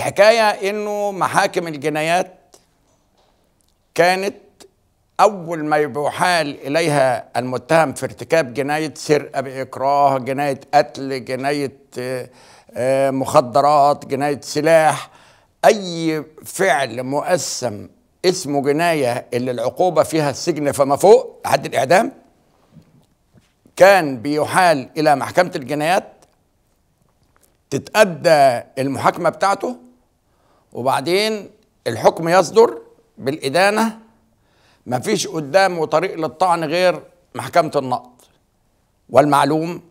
الحكاية انه محاكم الجنايات كانت اول ما يحال اليها المتهم في ارتكاب جناية سرقة باكراه جناية قتل جناية آه، آه، مخدرات جناية سلاح اي فعل مؤسم اسمه جناية اللي العقوبة فيها السجن فما فوق لحد الاعدام كان بيحال الى محكمة الجنايات تتأدى المحاكمة بتاعته وبعدين الحكم يصدر بالإدانة مفيش قدامه طريق للطعن غير محكمة النقض والمعلوم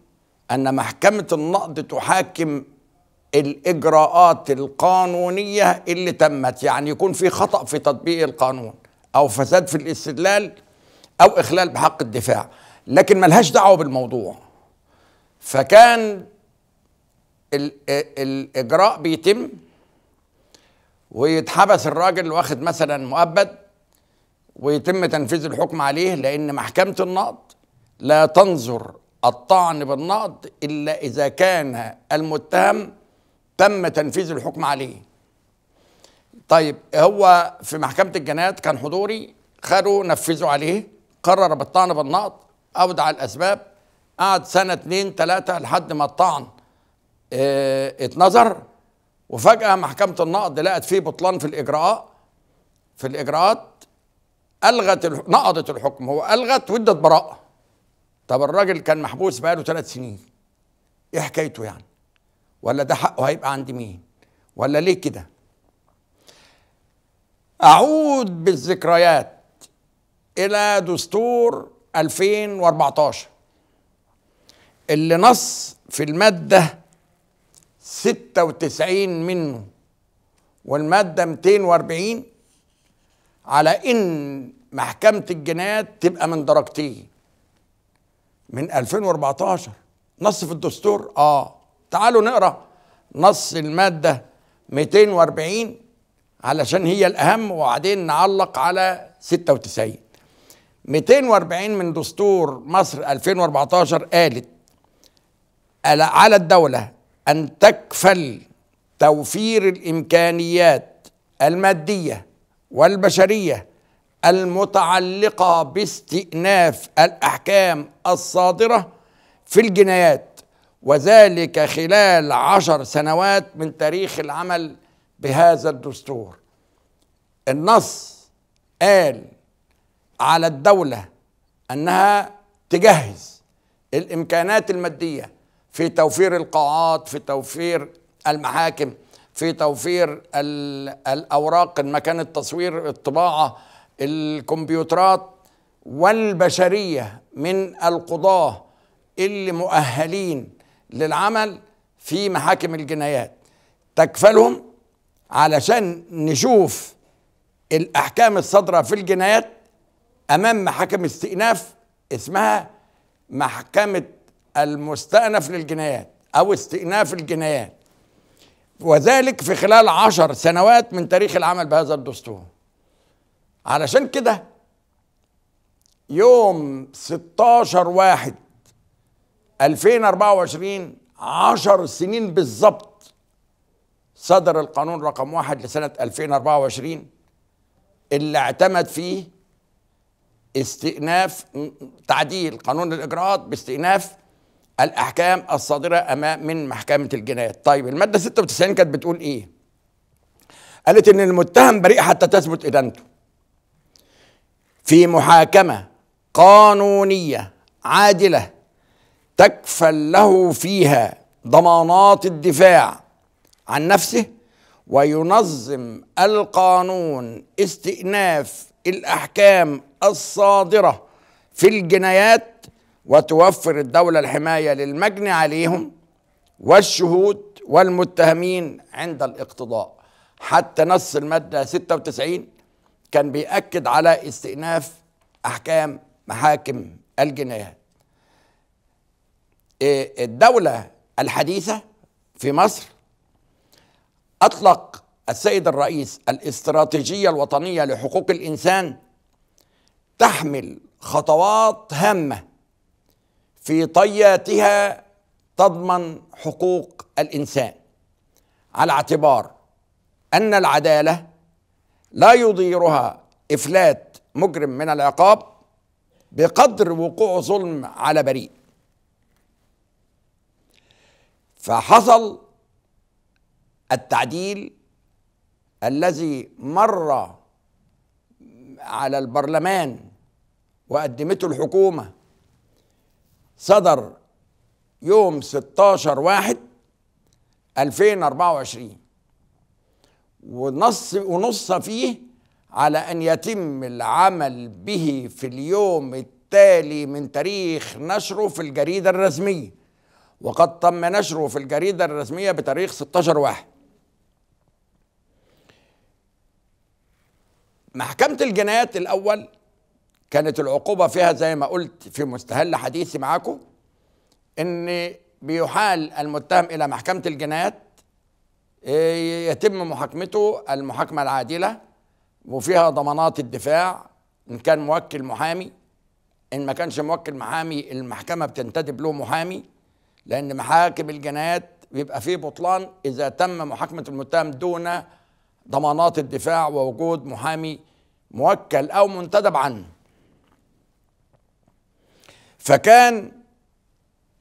أن محكمة النقض تحاكم الإجراءات القانونية اللي تمت يعني يكون في خطأ في تطبيق القانون أو فساد في الاستدلال أو إخلال بحق الدفاع لكن ملهاش دعوة بالموضوع فكان الإجراء بيتم ويتحبس الراجل اللي واخد مثلا مؤبد ويتم تنفيذ الحكم عليه لأن محكمة النقض لا تنظر الطعن بالنقض إلا إذا كان المتهم تم تنفيذ الحكم عليه طيب هو في محكمة الجنايات كان حضوري خدوا نفذوا عليه قرر بالطعن بالنقض أودع الأسباب قعد سنة اتنين تلاتة لحد ما الطعن اه اتنظر وفجأة محكمة النقد لقت فيه بطلان في الإجراء في الإجراءات ألغت الح... نقضت الحكم هو ألغت وادت براءة طب الراجل كان محبوس بقاله ثلاث سنين إيه حكايته يعني ولا ده حقه هيبقى عند مين ولا ليه كده أعود بالذكريات إلى دستور 2014 اللي نص في المادة 96 منه والمادة 240 على إن محكمة الجنايات تبقى من درجتين من 2014 نص في الدستور آه تعالوا نقرأ نص المادة 240 علشان هي الأهم وبعدين نعلق على 96 240 من دستور مصر 2014 قالت على الدولة ان تكفل توفير الامكانيات الماديه والبشريه المتعلقه باستئناف الاحكام الصادره في الجنايات وذلك خلال عشر سنوات من تاريخ العمل بهذا الدستور النص قال على الدوله انها تجهز الامكانات الماديه في توفير القاعات في توفير المحاكم في توفير الأوراق مكان التصوير الطباعة الكمبيوترات والبشرية من القضاة اللي مؤهلين للعمل في محاكم الجنايات تكفلهم علشان نشوف الأحكام الصادرة في الجنايات أمام محاكم استئناف اسمها محكمة المستأنف للجنايات أو استئناف الجنايات وذلك في خلال عشر سنوات من تاريخ العمل بهذا الدستور علشان كده يوم 16 واحد 2024 عشر سنين بالظبط صدر القانون رقم واحد لسنة 2024 اللي اعتمد فيه استئناف تعديل قانون الإجراءات باستئناف الأحكام الصادرة أمام من محكمة الجنايات طيب المادة 96 كانت بتقول إيه قالت إن المتهم بريء حتى تثبت إدانته في محاكمة قانونية عادلة تكفل له فيها ضمانات الدفاع عن نفسه وينظم القانون استئناف الأحكام الصادرة في الجنايات وتوفر الدولة الحماية للمجني عليهم والشهود والمتهمين عند الاقتضاء حتى نص المادة 96 كان بيأكد على استئناف أحكام محاكم الجنايات إيه، الدولة الحديثة في مصر أطلق السيد الرئيس الاستراتيجية الوطنية لحقوق الإنسان تحمل خطوات هامة في طياتها تضمن حقوق الانسان على اعتبار ان العداله لا يضيرها افلات مجرم من العقاب بقدر وقوع ظلم على بريء فحصل التعديل الذي مر على البرلمان وقدمته الحكومه صدر يوم 16 واحد 2024 ونص ونص فيه على أن يتم العمل به في اليوم التالي من تاريخ نشره في الجريدة الرسمية وقد تم نشره في الجريدة الرسمية بتاريخ 16 واحد محكمة الجنايات الأول كانت العقوبة فيها زي ما قلت في مستهل حديثي معاكم ان بيحال المتهم الى محكمة الجنايات آه، يتم محاكمته المحاكمة العادلة وفيها ضمانات الدفاع ان كان موكل محامي ان ما كانش موكل محامي المحكمة بتنتدب له محامي لان محاكم الجنايات بيبقى فيه بطلان اذا تم محاكمة المتهم دون ضمانات الدفاع ووجود محامي موكل او منتدب عنه فكان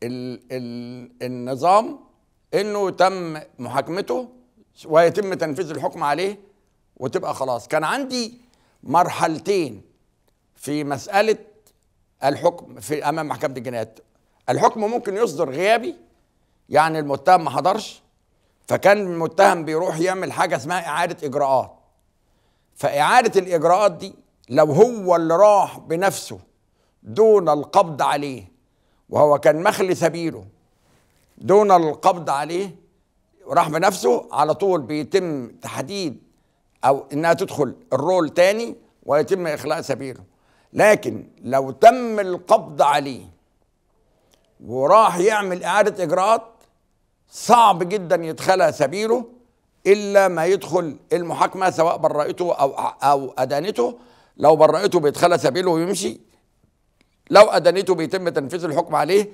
ال ال النظام انه تم محاكمته ويتم تنفيذ الحكم عليه وتبقى خلاص كان عندي مرحلتين في مساله الحكم في امام محكمه الجنايات الحكم ممكن يصدر غيابي يعني المتهم ما حضرش فكان المتهم بيروح يعمل حاجه اسمها اعاده اجراءات فاعاده الاجراءات دي لو هو اللي راح بنفسه دون القبض عليه وهو كان مخلي سبيله دون القبض عليه راح بنفسه على طول بيتم تحديد او انها تدخل الرول تاني ويتم اخلاء سبيله لكن لو تم القبض عليه وراح يعمل اعاده اجراءات صعب جدا يدخلها سبيله الا ما يدخل المحاكمه سواء برأته او او ادانته لو برأته بيدخلها سبيله ويمشي لو أدانته بيتم تنفيذ الحكم عليه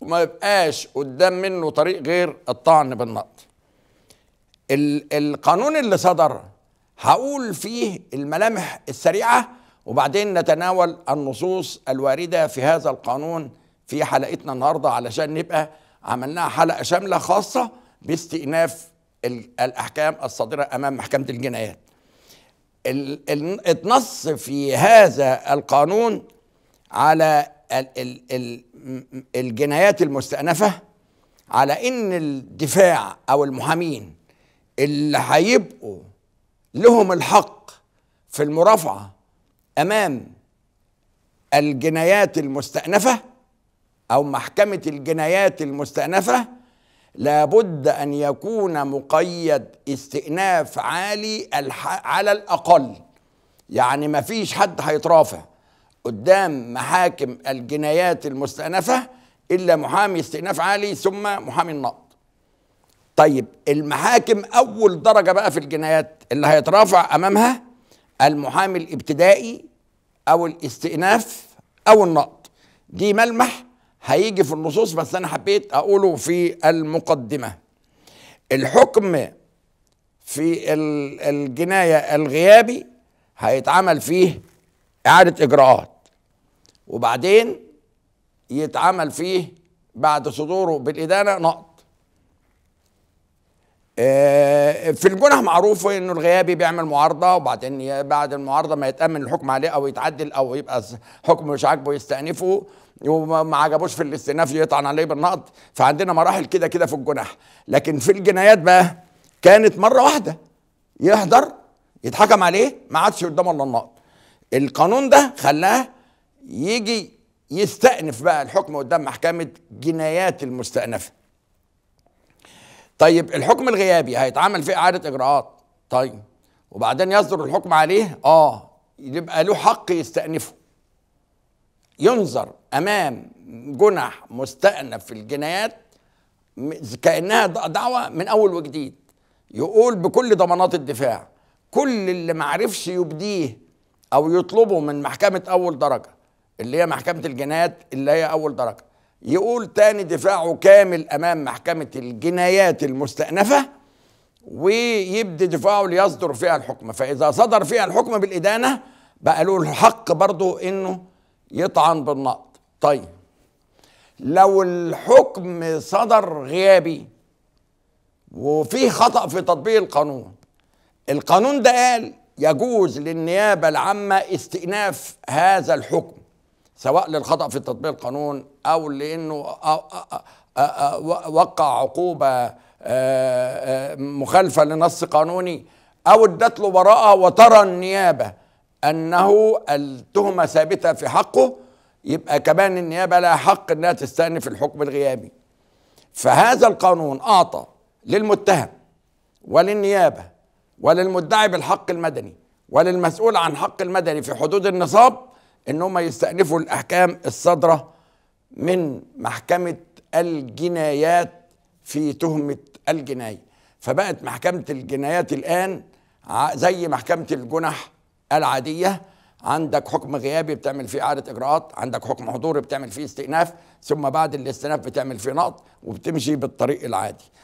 وما يبقاش قدام منه طريق غير الطعن بالنقد القانون اللي صدر هقول فيه الملامح السريعة وبعدين نتناول النصوص الواردة في هذا القانون في حلقتنا النهاردة علشان نبقى عملناها حلقة شاملة خاصة باستئناف الأحكام الصادرة أمام محكمة الجنايات النص في هذا القانون على الجنايات المستأنفة على ان الدفاع او المحامين اللي هيبقوا لهم الحق في المرافعة امام الجنايات المستأنفة او محكمة الجنايات المستأنفة لابد ان يكون مقيد استئناف عالي على الاقل يعني مفيش حد هيترافع قدام محاكم الجنايات المستأنفة إلا محامي استئناف عالي ثم محامي النقض طيب المحاكم أول درجة بقى في الجنايات اللي هيترافع أمامها المحامي الابتدائي أو الاستئناف أو النقض دي ملمح هيجي في النصوص بس أنا حبيت أقوله في المقدمة الحكم في الجناية الغيابي هيتعمل فيه اعاده اجراءات وبعدين يتعمل فيه بعد صدوره بالادانه نقط آه، في الجنح معروف انه الغيابي بيعمل معارضه وبعدين بعد المعارضه ما يتامن الحكم عليه او يتعدل او يبقى حكم مش عاجبه يستأنفه وما عجبوش في الاستئناف يطعن عليه بالنقط فعندنا مراحل كده كده في الجناح لكن في الجنايات بقى كانت مره واحده يحضر يتحكم عليه ما عادش قدامه الا النقط القانون ده خلاه يجي يستأنف بقى الحكم قدام محكمة جنايات المستأنفة طيب الحكم الغيابي هيتعمل فيه إعادة إجراءات طيب وبعدين يصدر الحكم عليه آه يبقى له حق يستأنفه ينظر أمام جنح مستأنف في الجنايات كأنها دعوة من أول وجديد يقول بكل ضمانات الدفاع كل اللي معرفش يبديه او يطلبوا من محكمه اول درجه اللي هي محكمه الجنايات اللي هي اول درجه يقول تاني دفاعه كامل امام محكمه الجنايات المستأنفه ويبدي دفاعه ليصدر فيها الحكم فاذا صدر فيها الحكم بالادانه بقى له الحق برضه انه يطعن بالنقد طيب لو الحكم صدر غيابي وفيه خطأ في تطبيق القانون القانون ده قال يجوز للنيابة العامة استئناف هذا الحكم سواء للخطأ في تطبيق القانون أو لأنه وقع عقوبة آه، آه، مخالفة لنص قانوني أو ادت له براءة وترى النيابة أنه التهمة ثابتة في حقه يبقى كمان النيابة لها حق أنها تستأنف الحكم الغيابي فهذا القانون أعطى للمتهم وللنيابة وللمدعي بالحق المدني وللمسؤول عن حق المدني في حدود النصاب ان هم يستأنفوا الاحكام الصادره من محكمه الجنايات في تهمه الجنايه فبقت محكمه الجنايات الان زي محكمه الجنح العاديه عندك حكم غيابي بتعمل فيه اعاده اجراءات عندك حكم حضوري بتعمل فيه استئناف ثم بعد الاستئناف بتعمل فيه نقض وبتمشي بالطريق العادي